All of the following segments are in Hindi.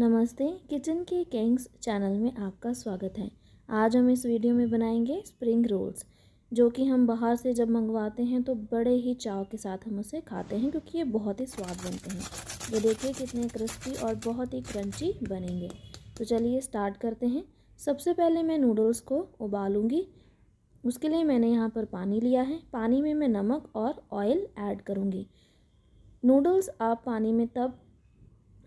नमस्ते किचन के किंग्स चैनल में आपका स्वागत है आज हम इस वीडियो में बनाएंगे स्प्रिंग रोल्स जो कि हम बाहर से जब मंगवाते हैं तो बड़े ही चाव के साथ हम उसे खाते हैं क्योंकि ये बहुत ही स्वाद बनते हैं ये देखिए कितने क्रिस्पी और बहुत ही क्रंची बनेंगे तो चलिए स्टार्ट करते हैं सबसे पहले मैं नूडल्स को उबालूँगी उसके लिए मैंने यहाँ पर पानी लिया है पानी में मैं नमक और ऑयल ऐड करूँगी नूडल्स आप पानी में तब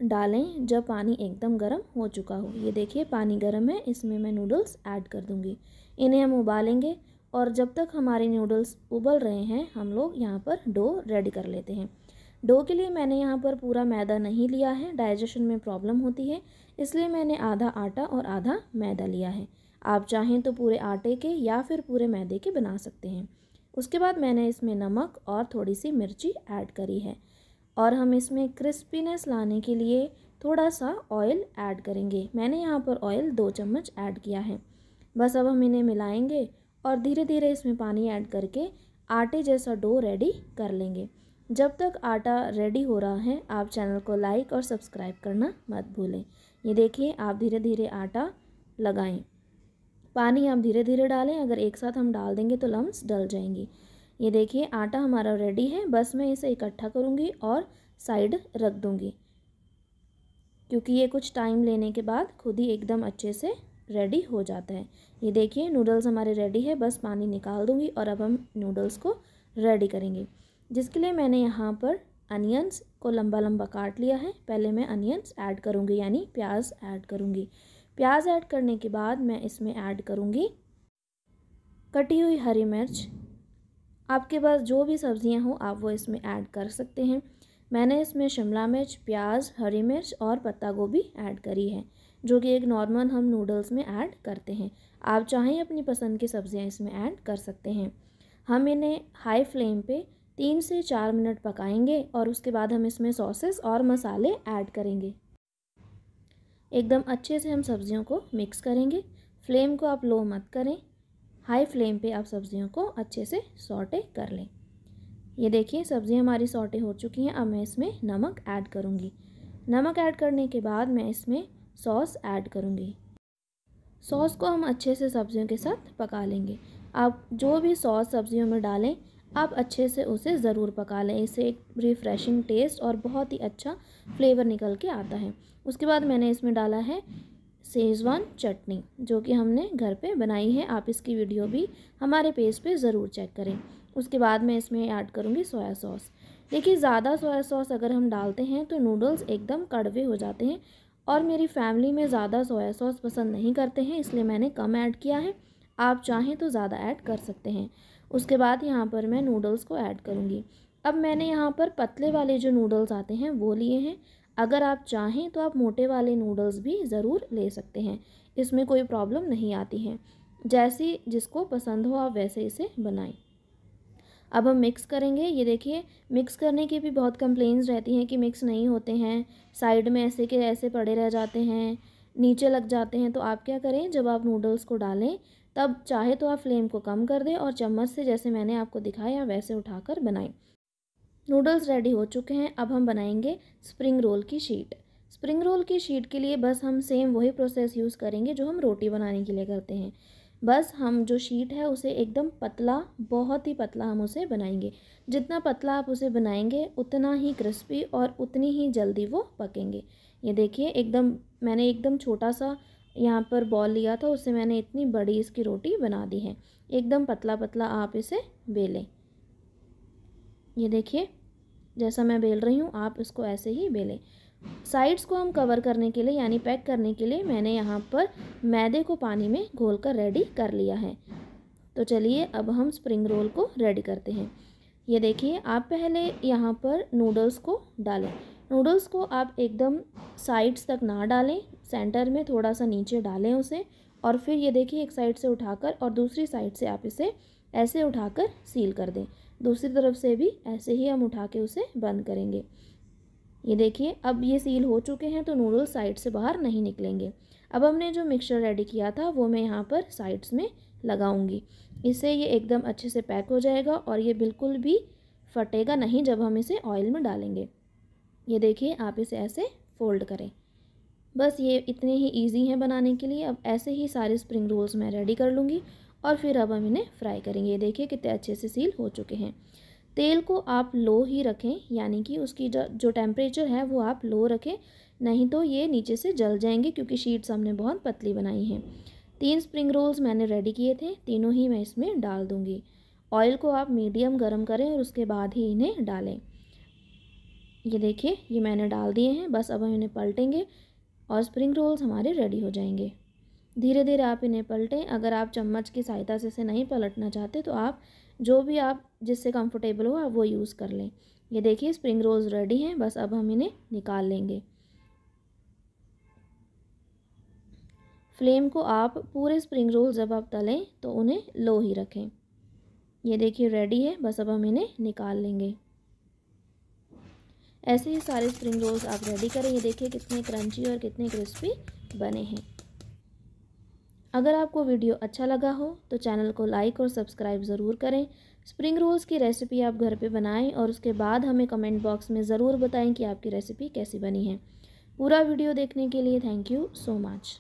डालें जब पानी एकदम गर्म हो चुका हो ये देखिए पानी गर्म है इसमें मैं नूडल्स ऐड कर दूँगी इन्हें हम उबालेंगे और जब तक हमारे नूडल्स उबल रहे हैं हम लोग यहाँ पर डो रेडी कर लेते हैं डो के लिए मैंने यहाँ पर पूरा मैदा नहीं लिया है डाइजेशन में प्रॉब्लम होती है इसलिए मैंने आधा आटा और आधा मैदा लिया है आप चाहें तो पूरे आटे के या फिर पूरे मैदे के बना सकते हैं उसके बाद मैंने इसमें नमक और थोड़ी सी मिर्ची ऐड करी है और हम इसमें क्रिस्पीनेस लाने के लिए थोड़ा सा ऑयल ऐड करेंगे मैंने यहाँ पर ऑयल दो चम्मच ऐड किया है बस अब हम इन्हें मिलाएंगे और धीरे धीरे इसमें पानी ऐड करके आटे जैसा डो रेडी कर लेंगे जब तक आटा रेडी हो रहा है आप चैनल को लाइक और सब्सक्राइब करना मत भूलें ये देखिए आप धीरे धीरे आटा लगाएं पानी आप धीरे धीरे डालें अगर एक साथ हम डाल देंगे तो लम्स डल जाएंगी ये देखिए आटा हमारा रेडी है बस मैं इसे इकट्ठा करूँगी और साइड रख दूँगी क्योंकि ये कुछ टाइम लेने के बाद खुद ही एकदम अच्छे से रेडी हो जाता है ये देखिए नूडल्स हमारे रेडी है बस पानी निकाल दूँगी और अब हम नूडल्स को रेडी करेंगे जिसके लिए मैंने यहाँ पर अनियंस को लंबा लंबा काट लिया है पहले मैं अनियंस ऐड करूँगी यानी प्याज ऐड करूँगी प्याज ऐड करने के बाद मैं इसमें ऐड करूँगी कटी हुई हरी मिर्च आपके पास जो भी सब्ज़ियाँ हों आप वो इसमें ऐड कर सकते हैं मैंने इसमें शिमला मिर्च प्याज हरी मिर्च और पत्ता गोभी ऐड करी है जो कि एक नॉर्मल हम नूडल्स में ऐड करते हैं आप चाहें अपनी पसंद की सब्ज़ियाँ इसमें ऐड कर सकते हैं हम इन्हें हाई फ्लेम पे तीन से चार मिनट पकाएंगे और उसके बाद हम इसमें सॉसेस और मसाले ऐड करेंगे एकदम अच्छे से हम सब्ज़ियों को मिक्स करेंगे फ्लेम को आप लो मत करें हाई फ्लेम पे आप सब्जियों को अच्छे से सॉटे कर लें ये देखिए सब्ज़ी हमारी सॉटे हो चुकी हैं अब मैं इसमें नमक ऐड करूँगी नमक ऐड करने के बाद मैं इसमें सॉस ऐड करूँगी सॉस को हम अच्छे से सब्जियों के साथ पका लेंगे आप जो भी सॉस सब्जियों में डालें आप अच्छे से उसे ज़रूर पका लें इससे एक रिफ़्रेशिंग टेस्ट और बहुत ही अच्छा फ्लेवर निकल के आता है उसके बाद मैंने इसमें डाला है सेजवान चटनी जो कि हमने घर पे बनाई है आप इसकी वीडियो भी हमारे पेज पे ज़रूर चेक करें उसके बाद मैं इसमें ऐड करूँगी सोया सॉस देखिए ज़्यादा सोया सॉस अगर हम डालते हैं तो नूडल्स एकदम कड़वे हो जाते हैं और मेरी फैमिली में ज़्यादा सोया सॉस पसंद नहीं करते हैं इसलिए मैंने कम ऐड किया है आप चाहें तो ज़्यादा ऐड कर सकते हैं उसके बाद यहाँ पर मैं नूडल्स को ऐड करूँगी अब मैंने यहाँ पर पतले वाले जो नूडल्स आते हैं वो लिए हैं अगर आप चाहें तो आप मोटे वाले नूडल्स भी ज़रूर ले सकते हैं इसमें कोई प्रॉब्लम नहीं आती है जैसे जिसको पसंद हो आप वैसे इसे बनाएं अब हम मिक्स करेंगे ये देखिए मिक्स करने की भी बहुत कंप्लेन्स रहती हैं कि मिक्स नहीं होते हैं साइड में ऐसे के ऐसे पड़े रह जाते हैं नीचे लग जाते हैं तो आप क्या करें जब आप नूडल्स को डालें तब चाहे तो आप फ्लेम को कम कर दें और चम्मच से जैसे मैंने आपको दिखाया वैसे उठाकर बनाएं नूडल्स रेडी हो चुके हैं अब हम बनाएंगे स्प्रिंग रोल की शीट स्प्रिंग रोल की शीट के लिए बस हम सेम वही प्रोसेस यूज़ करेंगे जो हम रोटी बनाने के लिए करते हैं बस हम जो शीट है उसे एकदम पतला बहुत ही पतला हम उसे बनाएंगे जितना पतला आप उसे बनाएंगे उतना ही क्रिस्पी और उतनी ही जल्दी वो पकेंगे ये देखिए एकदम मैंने एकदम छोटा सा यहाँ पर बॉल लिया था उससे मैंने इतनी बड़ी इसकी रोटी बना दी है एकदम पतला पतला आप इसे बेलें ये देखिए जैसा मैं बेल रही हूँ आप इसको ऐसे ही बेलें साइड्स को हम कवर करने के लिए यानी पैक करने के लिए मैंने यहाँ पर मैदे को पानी में घोल कर रेडी कर लिया है तो चलिए अब हम स्प्रिंग रोल को रेडी करते हैं ये देखिए आप पहले यहाँ पर नूडल्स को डालें नूडल्स को आप एकदम साइड्स तक ना डालें सेंटर में थोड़ा सा नीचे डालें उसे और फिर ये देखिए एक साइड से उठाकर और दूसरी साइड से आप इसे ऐसे उठाकर सील कर दें दूसरी तरफ से भी ऐसे ही हम उठा के उसे बंद करेंगे ये देखिए अब ये सील हो चुके हैं तो नूडल साइड से बाहर नहीं निकलेंगे अब हमने जो मिक्सचर रेडी किया था वो मैं यहाँ पर साइड्स में लगाऊंगी इससे ये एकदम अच्छे से पैक हो जाएगा और ये बिल्कुल भी फटेगा नहीं जब हम इसे ऑयल में डालेंगे ये देखिए आप इसे ऐसे फोल्ड करें बस ये इतने ही इजी हैं बनाने के लिए अब ऐसे ही सारे स्प्रिंग रोल्स मैं रेडी कर लूँगी और फिर अब हम इन्हें फ्राई करेंगे ये देखिए कितने अच्छे से सील हो चुके हैं तेल को आप लो ही रखें यानी कि उसकी जो जो टेम्परेचर है वो आप लो रखें नहीं तो ये नीचे से जल जाएंगे क्योंकि शीट्स हमने बहुत पतली बनाई हैं तीन स्प्रिंग रोल्स मैंने रेडी किए थे तीनों ही मैं इसमें डाल दूँगी ऑयल को आप मीडियम गर्म करें और उसके बाद ही इन्हें डालें ये देखिए ये मैंने डाल दिए हैं बस अब हम इन्हें पलटेंगे और स्प्रिंग रोल्स हमारे रेडी हो जाएंगे धीरे धीरे आप इन्हें पलटें अगर आप चम्मच की सहायता से इसे नहीं पलटना चाहते तो आप जो भी आप जिससे कंफर्टेबल हो आप वो यूज़ कर लें ये देखिए स्प्रिंग रोल्स रेडी हैं बस अब हम इन्हें निकाल लेंगे फ्लेम को आप पूरे स्प्रिंग रोल जब आप तलें तो उन्हें लो ही रखें ये देखिए रेडी है बस अब हम इन्हें निकाल लेंगे ऐसे ही सारे स्प्रिंग रोल्स आप रेडी करें ये देखिए कितने क्रंची और कितने क्रिस्पी बने हैं अगर आपको वीडियो अच्छा लगा हो तो चैनल को लाइक और सब्सक्राइब ज़रूर करें स्प्रिंग रोल्स की रेसिपी आप घर पे बनाएं और उसके बाद हमें कमेंट बॉक्स में ज़रूर बताएं कि आपकी रेसिपी कैसी बनी है पूरा वीडियो देखने के लिए थैंक यू सो मच